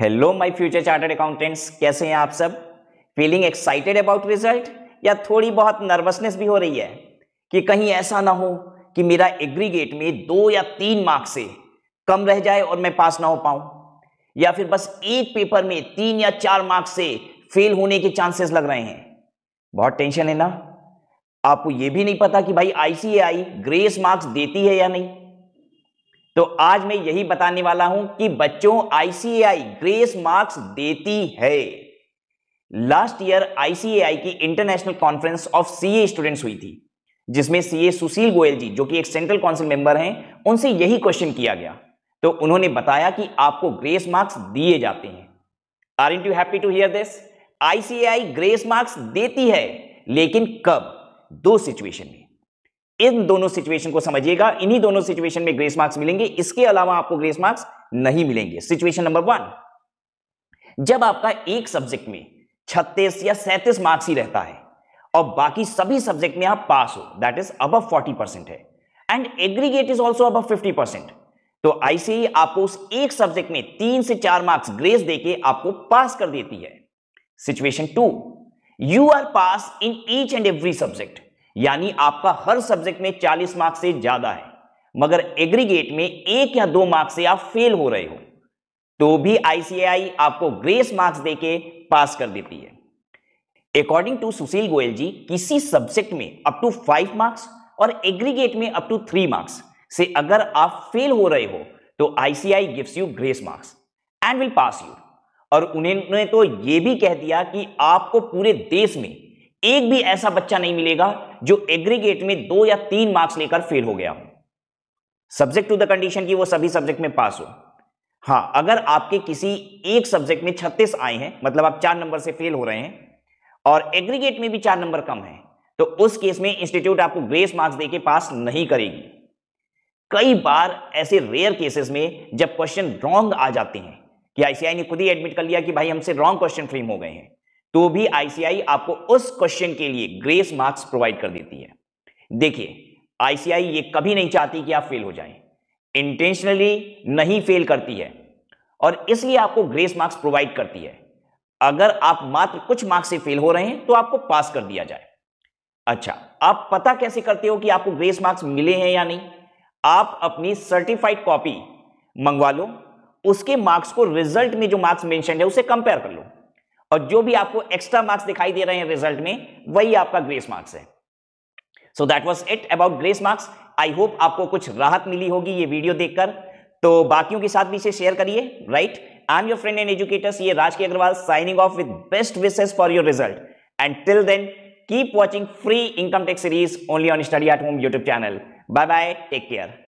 hello my future chartered accountants कैसे हैं आप सब फीलिंग एक्साइटेड अबाउट रिजल्ट या थोड़ी बहुत नर्वसनेस भी हो रही है कि कहीं ऐसा ना हो कि मेरा एग्रीगेट में दो या तीन मार्क्स से कम रह जाए और मैं पास ना हो पाऊं या फिर बस एक पेपर में तीन या चार मार्क्स से फेल होने के चांसेस लग रहे हैं बहुत टेंशन है ना आपको ये भी नहीं पता कि भाई आईसीएआई ग्रेस मार्क्स देती है या नहीं तो आज मैं यही बताने वाला हूं कि बच्चों आईसीएआई ग्रेस मार्क्स देती है लास्ट ईयर आईसीएआई की international conference of CA students हुई थी जिसमें सीए सुशील गोयल जी जो कि एक सेंट्रल काउंसिल मेंबर हैं उनसे यही क्वेश्चन किया गया तो उन्होंने बताया कि आपको ग्रेस मार्क्स दिए जाते हैं aren't you happy to hear this ICAI grace marks देती है लेकिन कब दो सिचुएशन में इन दोनों सिचुएशन को समझिएगा इन्हीं दोनों सिचुएशन में ग्रेस मार्क्स मिलेंगे इसके अलावा आपको ग्रेस मार्क्स नहीं मिलेंगे सिचुएशन नंबर वन जब आपका एक सब्जेक्ट में छत्तीस या सैंतीस मार्क्स ही रहता है और बाकी सभी सब्जेक्ट में आप पास हो दैट इज अब फोर्टी परसेंट है एंड एग्रीगेट इज ऑल्सो अब फिफ्टी परसेंट तो आईसीई आपको उस एक सब्जेक्ट में तीन से चार मार्क्स ग्रेस देके आपको पास कर देती है situation to you are pass in each and every subject यानी आपका हर सब्जेक्ट में 40 मार्क्स से ज्यादा है मगर एग्रीगेट में एक या दो मार्क्स से आप फेल हो रहे हो तो भी आईसीआई आपको ग्रेस मार्क्स देके पास कर देती है अकॉर्डिंग टू सुशील गोयल जी किसी सब्जेक्ट में अप टू फाइव मार्क्स और एग्रीगेट में अप टू थ्री मार्क्स से अगर आप फेल हो रहे हो तो ICAI gives you grace marks and will pass you और उन्होंने तो यह भी कह दिया कि आपको पूरे देश में एक भी ऐसा बच्चा नहीं मिलेगा जो एग्रीगेट में दो या तीन मार्क्स लेकर फेल हो गया हो सब्जेक्ट टू द कंडीशन की वो सभी सब्जेक्ट में पास हो हाँ अगर आपके किसी एक सब्जेक्ट में छत्तीस आए हैं मतलब आप चार नंबर से फेल हो रहे हैं और एग्रीगेट में भी चार नंबर कम है तो उस केस में इंस्टीट्यूट आपको ग्रेस मार्क्स देके पास नहीं करेगी कई बार ऐसे रेयर केसेस में जब क्वेश्चन रॉन्ग आ जाते हैं कि आईसीआई ने खुद ही एडमिट कर लिया कि भाई हमसे रॉन्ग क्वेश्चन फ्रेम हो गए हैं तो भी आईसीआई आपको उस क्वेश्चन के लिए ग्रेस मार्क्स प्रोवाइड कर देती है देखिए आईसीआई ये कभी नहीं चाहती कि आप फेल हो जाएं इंटेंशनली नहीं फेल करती है और इसलिए आपको ग्रेस मार्क्स प्रोवाइड करती है अगर आप मात्र कुछ मार्क्स से फेल हो रहे हैं तो आपको पास कर दिया जाए अच्छा आप पता कैसे करते हो कि आपको ग्रेस मार्क्स मिले हैं या नहीं आप अपनी सर्टिफाइड कॉपी मंगवा लो उसके मार्क्स को रिजल्ट में जो मार्क्स मेंशन है उसे कंपेयर कर लो और जो भी आपको एक्स्ट्रा मार्क्स दिखाई दे रहे हैं रिजल्ट में वही आपका ग्रेस मार्क्स है so that was it about grace marks I hope आपको कुछ राहत मिली होगी ये वीडियो देखकर तो बाकियों के साथ भी इसे शेयर करिए right I am your friend and educators ये Raj K Agarwal signing off with best wishes for your result and till then keep watching free income tax series only on study at home YouTube channel bye bye take care